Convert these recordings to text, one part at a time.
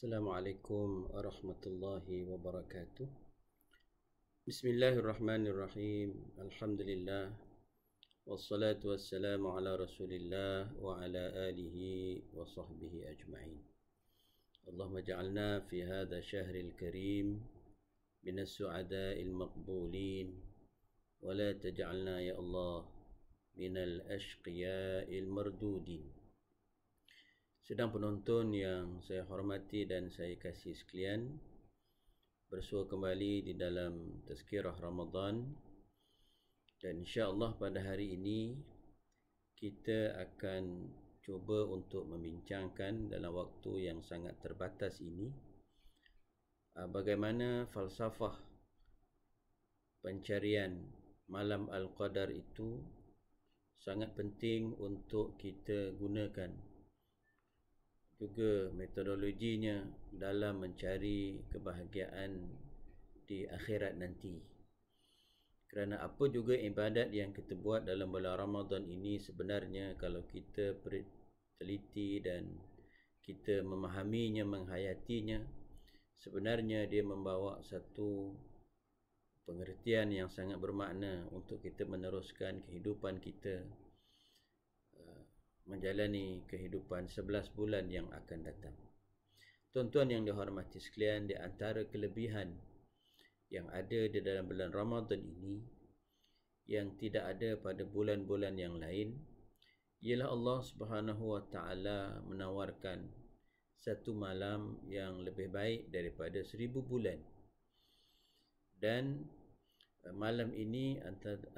السلام عليكم ورحمة الله وبركاته بسم الله الرحمن الرحيم الحمد لله والصلاة والسلام على رسول الله وعلى آله وصحبه أجمعين اللهم اجعلنا في هذا الشهر الكريم من السعداء المقبولين ولا تجعلنا يا الله من الأشقياء المردودين Sedang penonton yang saya hormati dan saya kasih sekalian Bersua kembali di dalam Tazkirah Ramadan Dan insya Allah pada hari ini Kita akan cuba untuk membincangkan dalam waktu yang sangat terbatas ini ah, Bagaimana falsafah pencarian malam Al-Qadar itu sangat penting untuk kita gunakan juga metodologinya dalam mencari kebahagiaan di akhirat nanti. Kerana apa juga ibadat yang kita buat dalam bulan Ramadan ini sebenarnya kalau kita teliti dan kita memahaminya, menghayatinya, sebenarnya dia membawa satu pengertian yang sangat bermakna untuk kita meneruskan kehidupan kita menjalani kehidupan 11 bulan yang akan datang. Tuan-tuan yang dihormati sekalian, di antara kelebihan yang ada di dalam bulan Ramadan ini yang tidak ada pada bulan-bulan yang lain ialah Allah Subhanahu Wa Taala menawarkan satu malam yang lebih baik daripada seribu bulan. Dan Eh, malam ini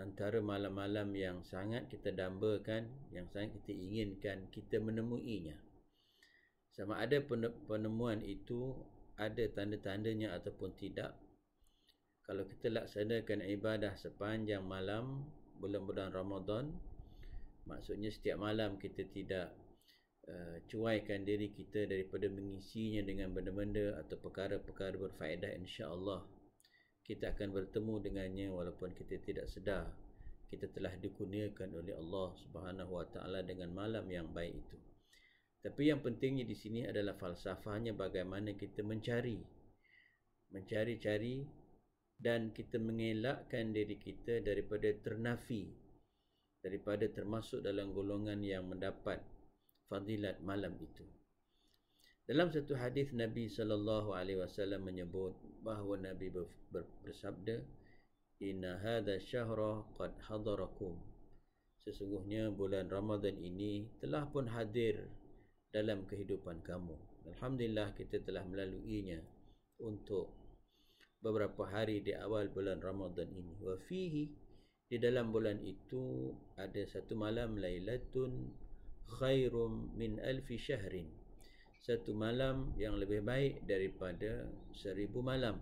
antara, malam-malam yang sangat kita dambakan, yang sangat kita inginkan kita menemuinya. Sama ada penemuan itu ada tanda-tandanya ataupun tidak. Kalau kita laksanakan ibadah sepanjang malam bulan-bulan Ramadan, maksudnya setiap malam kita tidak uh, cuaikan diri kita daripada mengisinya dengan benda-benda atau perkara-perkara berfaedah insya-Allah kita akan bertemu dengannya walaupun kita tidak sedar kita telah dikurniakan oleh Allah Subhanahu Wa Taala dengan malam yang baik itu. Tapi yang pentingnya di sini adalah falsafahnya bagaimana kita mencari mencari-cari dan kita mengelakkan diri kita daripada ternafi daripada termasuk dalam golongan yang mendapat fadilat malam itu. Dalam satu hadis Nabi sallallahu alaihi wasallam menyebut bahawa Nabi bersabda inna hadha syahra qad hadarakum sesungguhnya bulan Ramadan ini telah pun hadir dalam kehidupan kamu alhamdulillah kita telah melaluinya untuk beberapa hari di awal bulan Ramadan ini wa fihi di dalam bulan itu ada satu malam lailatun khairum min alfi syahrin satu malam yang lebih baik daripada seribu malam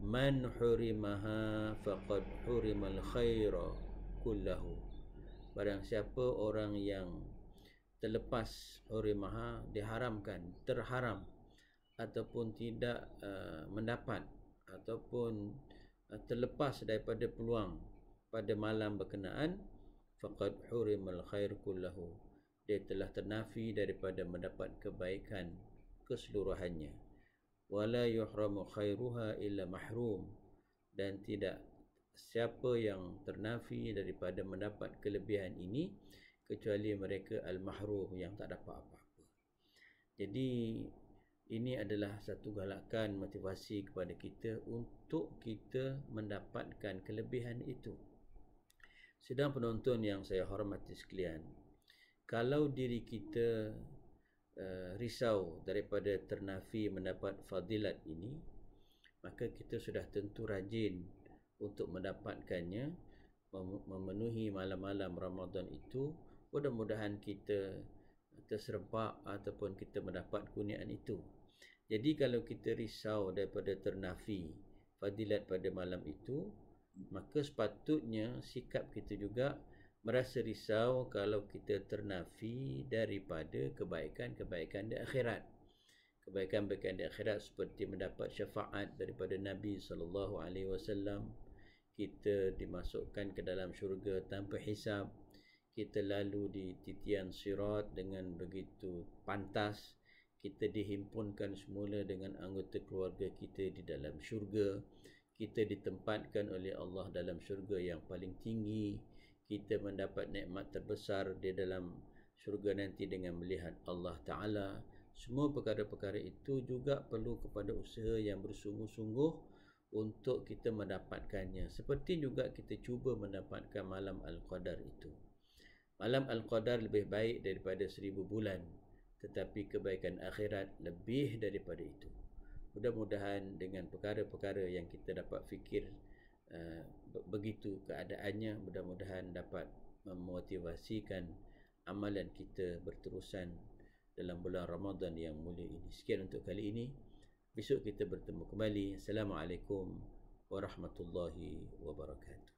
man hurimaha faqad hurimal khaira kullahu barang siapa orang yang terlepas hurimaha diharamkan terharam ataupun tidak uh, mendapat ataupun uh, terlepas daripada peluang pada malam berkenaan faqad hurimal khair kullahu dia telah ternafi daripada mendapat kebaikan keseluruhannya wala yuhramu khairuha illa mahrum dan tidak siapa yang ternafi daripada mendapat kelebihan ini kecuali mereka al-mahrum yang tak dapat apa-apa jadi ini adalah satu galakan motivasi kepada kita untuk kita mendapatkan kelebihan itu sedang penonton yang saya hormati sekalian kalau diri kita uh, risau daripada ternafi mendapat fadilat ini maka kita sudah tentu rajin untuk mendapatkannya memenuhi malam-malam Ramadan itu mudah-mudahan kita terserempak ataupun kita mendapat kurniaan itu jadi kalau kita risau daripada ternafi fadilat pada malam itu maka sepatutnya sikap kita juga merasa risau kalau kita ternafi daripada kebaikan-kebaikan di akhirat. Kebaikan-kebaikan di akhirat seperti mendapat syafaat daripada Nabi sallallahu alaihi wasallam, kita dimasukkan ke dalam syurga tanpa hisap, kita lalu di titian sirat dengan begitu pantas, kita dihimpunkan semula dengan anggota keluarga kita di dalam syurga, kita ditempatkan oleh Allah dalam syurga yang paling tinggi, kita mendapat nikmat terbesar di dalam syurga nanti dengan melihat Allah Ta'ala semua perkara-perkara itu juga perlu kepada usaha yang bersungguh-sungguh untuk kita mendapatkannya seperti juga kita cuba mendapatkan malam Al-Qadar itu malam Al-Qadar lebih baik daripada seribu bulan tetapi kebaikan akhirat lebih daripada itu mudah-mudahan dengan perkara-perkara yang kita dapat fikir Eh, begitu keadaannya mudah-mudahan dapat memotivasikan amalan kita berterusan dalam bulan Ramadan yang mulia ini. Sekian untuk kali ini. Besok kita bertemu kembali. Assalamualaikum warahmatullahi wabarakatuh.